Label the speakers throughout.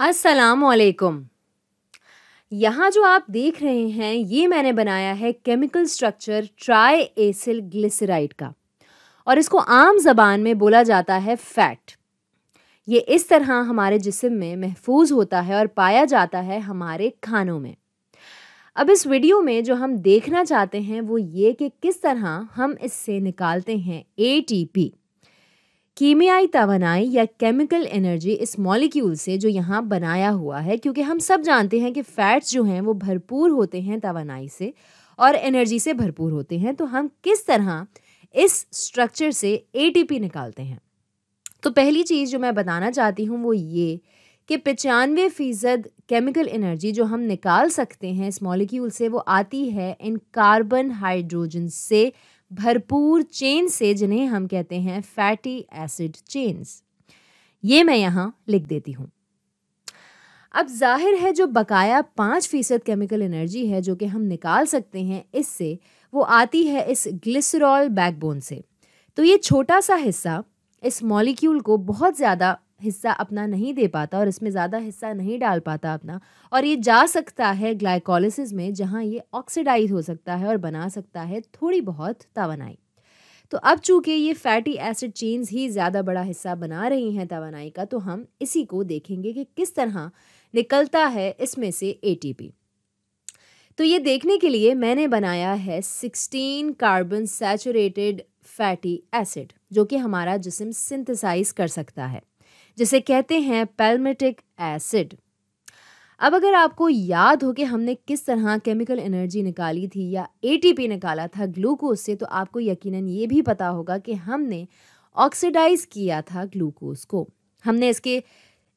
Speaker 1: वालेकुम यहाँ जो आप देख रहे हैं ये मैंने बनाया है chemical structure triacylglyceride का और इसको आम जबान में बोला जाता है फैट ये इस तरह हमारे जिसम में महफूज होता है और पाया जाता है हमारे खानों में अब इस वीडियो में जो हम देखना चाहते हैं वो ये कि किस तरह हम इससे निकालते हैं एटीपी कीमियाई तोनाई या केमिकल एनर्जी इस मॉलिक्यूल से जो यहाँ बनाया हुआ है क्योंकि हम सब जानते हैं कि फैट्स जो हैं वो भरपूर होते हैं तोनाई से और एनर्जी से भरपूर होते हैं तो हम किस तरह इस स्ट्रक्चर से ए निकालते हैं तो पहली चीज़ जो मैं बताना चाहती हूँ वो ये कि पचानवे फ़ीसद केमिकल एनर्जी जो हम निकाल सकते हैं इस मॉलिक्यूल से वो आती है इन कार्बन हाइड्रोजन से भरपूर चेन से जिन्हें हम कहते हैं फैटी एसिड चेन्स ये मैं यहाँ लिख देती हूँ अब जाहिर है जो बकाया पाँच फीसद केमिकल एनर्जी है जो कि हम निकाल सकते हैं इससे वो आती है इस ग्लिसरॉल बैकबोन से तो ये छोटा सा हिस्सा इस मॉलिक्यूल को बहुत ज़्यादा हिस्सा अपना नहीं दे पाता और इसमें ज़्यादा हिस्सा नहीं डाल पाता अपना और ये जा सकता है ग्लाइकोलिसिस में जहाँ ये ऑक्सीडाइज हो सकता है और बना सकता है थोड़ी बहुत तोनाई तो अब चूंकि ये फैटी एसिड चेन्स ही ज़्यादा बड़ा हिस्सा बना रही हैं तावानाई का तो हम इसी को देखेंगे कि किस तरह निकलता है इसमें से ए तो ये देखने के लिए मैंने बनाया है 16 कार्बन सैचुरेटेड फैटी एसिड जो कि हमारा जिसम सिंथेसाइज कर सकता है जिसे कहते हैं पैलमेटिक एसिड अब अगर आपको याद हो कि हमने किस तरह केमिकल एनर्जी निकाली थी या एटीपी निकाला था ग्लूकोज से तो आपको यकीनन ये भी पता होगा कि हमने ऑक्सीडाइज किया था ग्लूकोज को हमने इसके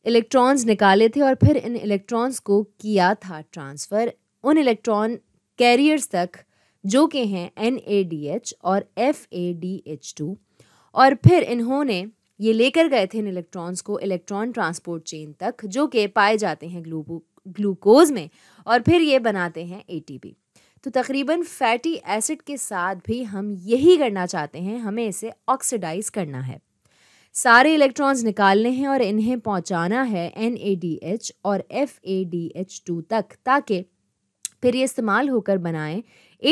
Speaker 1: इलेक्ट्रॉन्स निकाले थे और फिर इन इलेक्ट्रॉन्स को किया था ट्रांसफ़र उन इलेक्ट्रॉन कैरियर्स तक जो कि हैं एन और एफ और फिर इन्होंने ये लेकर गए थे इन इलेक्ट्रॉन्स को इलेक्ट्रॉन ट्रांसपोर्ट चेन तक जो कि पाए जाते हैं ग्लूकोज में और फिर ये बनाते हैं एटीपी तो तकरीबन फैटी एसिड के साथ भी हम यही करना चाहते हैं हमें इसे ऑक्सीडाइज करना है सारे इलेक्ट्रॉन्स निकालने हैं और इन्हें पहुंचाना है एन और एफ तक ताकि फिर ये इस्तेमाल होकर बनाएं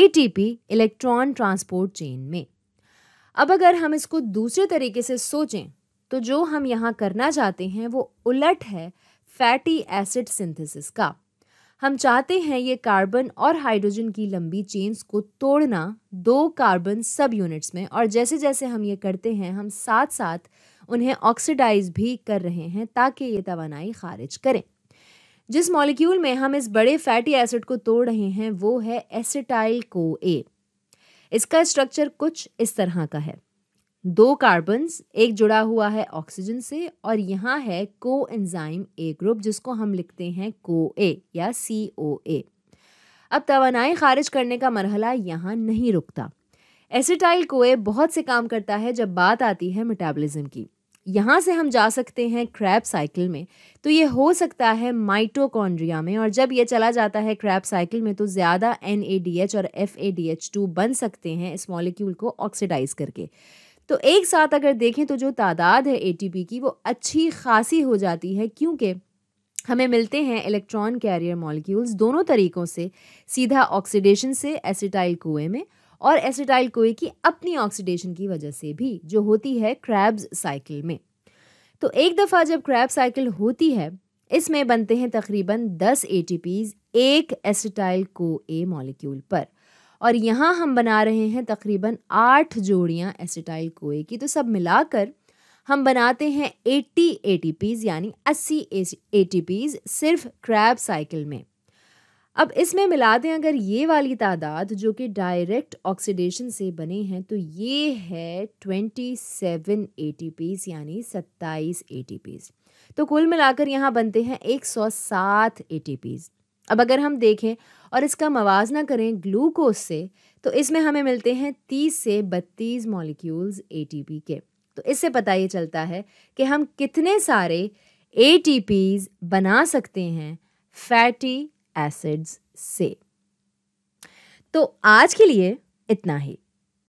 Speaker 1: ए इलेक्ट्रॉन ट्रांसपोर्ट चेन में अब अगर हम इसको दूसरे तरीके से सोचें तो जो हम यहाँ करना चाहते हैं वो उलट है फैटी एसिड सिंथेसिस का हम चाहते हैं ये कार्बन और हाइड्रोजन की लंबी चेन्स को तोड़ना दो कार्बन सब यूनिट्स में और जैसे जैसे हम ये करते हैं हम साथ साथ उन्हें ऑक्सीडाइज भी कर रहे हैं ताकि ये तोानाई खारिज करें जिस मॉलिक्यूल में हम इस बड़े फैटी एसिड को तोड़ रहे हैं वो है एसिटाइल को ए इसका स्ट्रक्चर कुछ इस तरह का है दो कार्बन्स एक जुड़ा हुआ है ऑक्सीजन से और यहाँ है को एंजाइम ए ग्रुप जिसको हम लिखते हैं को ए या सी ओ ए अब तोनाई खारिज करने का मरहला यहाँ नहीं रुकता एसिटाइल कोए बहुत से काम करता है जब बात आती है मेटाबॉलिज्म की यहाँ से हम जा सकते हैं क्रैप साइकिल में तो ये हो सकता है माइटोकॉन्ड्रिया में और जब ये चला जाता है क्रैप साइकिल में तो ज़्यादा एन और एफ बन सकते हैं इस मॉलिक्यूल को ऑक्सीडाइज करके तो एक साथ अगर देखें तो जो तादाद है एटीपी की वो अच्छी खासी हो जाती है क्योंकि हमें मिलते हैं इलेक्ट्रॉन कैरियर मॉलिक्यूल्स दोनों तरीक़ों से सीधा ऑक्सीडेशन से एसिटाइल कोए में और एसिटाइल कोए की अपनी ऑक्सीडेशन की वजह से भी जो होती है क्रैब्स साइकिल में तो एक दफ़ा जब क्रैब साइकिल होती है इसमें बनते हैं तकरीबन 10 ए एक एसिटाइल को ए मॉलिक्यूल पर और यहाँ हम बना रहे हैं तकरीबन आठ जोड़ियाँ एसिटाइल कोए की तो सब मिलाकर हम बनाते हैं 80 एटीपीज़ यानी 80 एटीपीज़ सिर्फ क्रैब साइकिल में अब इसमें मिला दें अगर ये वाली तादाद जो कि डायरेक्ट ऑक्सीडेशन से बने हैं तो ये है 27 एटीपीज़ यानी 27 एटीपीज़ तो कुल मिलाकर यहाँ बनते हैं 107 एटीपीज़ अब अगर हम देखें और इसका मवाजना करें ग्लूकोज से तो इसमें हमें मिलते हैं 30 से 32 मॉलिक्यूल्स एटीपी के तो इससे पता ये चलता है कि हम कितने सारे ए बना सकते हैं फैटी एसिड्स से तो आज के लिए इतना ही